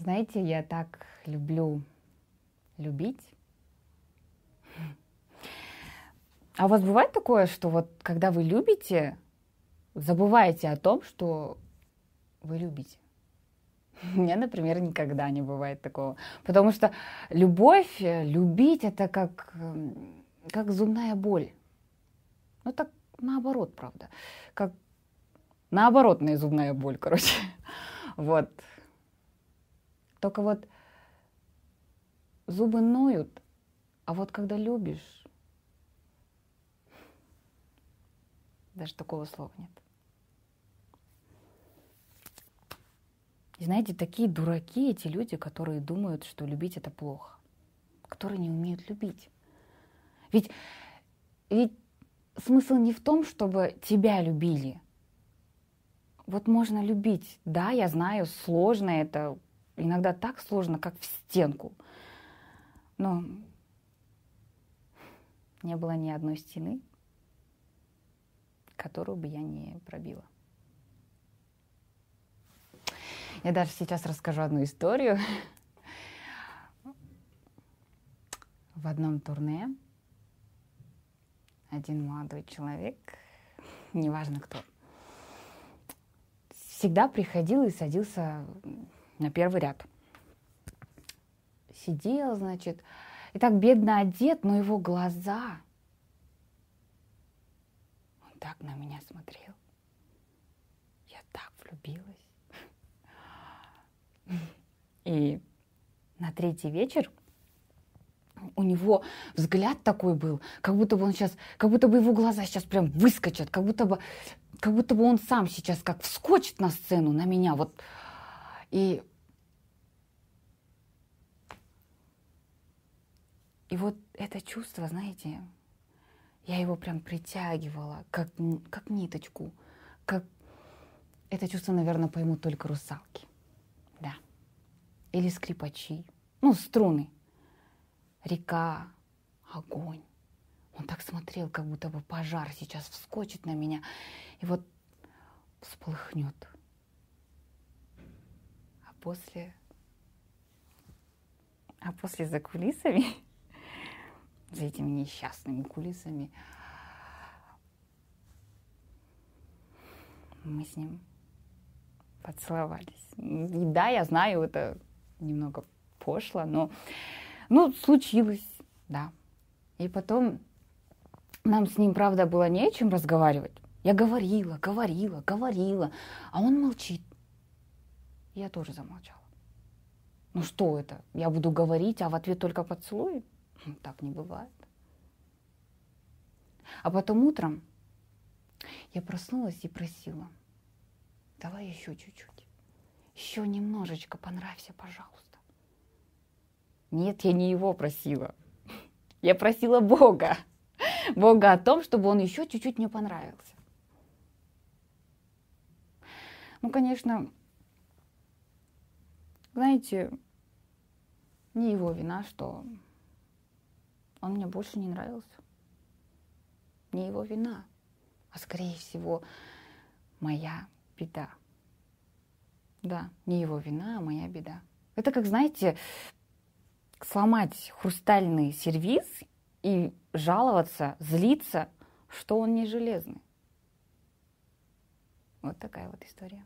Знаете, я так люблю любить. А у вас бывает такое, что вот когда вы любите, забываете о том, что вы любите? У меня, например, никогда не бывает такого. Потому что любовь, э, любить это как, эм, как зубная боль. Ну так наоборот, правда. Как наоборотная зубная боль, короче. Вот. Только вот зубы ноют, а вот когда любишь, даже такого слова нет. И знаете, такие дураки эти люди, которые думают, что любить это плохо, которые не умеют любить. Ведь, ведь смысл не в том, чтобы тебя любили. Вот можно любить. Да, я знаю, сложно это, иногда так сложно, как в стенку. Но не было ни одной стены, которую бы я не пробила. Я даже сейчас расскажу одну историю. В одном турне один молодой человек, неважно кто, всегда приходил и садился на первый ряд. Сидел, значит, и так бедно одет, но его глаза, он так на меня смотрел. Я так влюбилась. И на третий вечер у него взгляд такой был, как будто бы он сейчас, как будто бы его глаза сейчас прям выскочат, как будто бы, как будто бы он сам сейчас как вскочит на сцену на меня, вот. И И вот это чувство, знаете, я его прям притягивала, как, как ниточку, как... Это чувство, наверное, поймут только русалки. Да. Или скрипачи. Ну, струны. Река, огонь. Он так смотрел, как будто бы пожар сейчас вскочит на меня. И вот всплыхнет. А после... А после за кулисами за этими несчастными кулисами. Мы с ним поцеловались. И да, я знаю, это немного пошло, но ну, случилось, да. И потом нам с ним, правда, было не о чем разговаривать. Я говорила, говорила, говорила, а он молчит. Я тоже замолчала. Ну что это? Я буду говорить, а в ответ только поцелуй? Ну, так не бывает. А потом утром я проснулась и просила, давай еще чуть-чуть, еще немножечко понравься, пожалуйста. Нет, я не его просила. Я просила Бога. Бога о том, чтобы он еще чуть-чуть мне понравился. Ну, конечно, знаете, не его вина, что он мне больше не нравился. Не его вина, а скорее всего моя беда. Да, не его вина, а моя беда. Это как, знаете, сломать хрустальный сервиз и жаловаться, злиться, что он не железный. Вот такая вот история.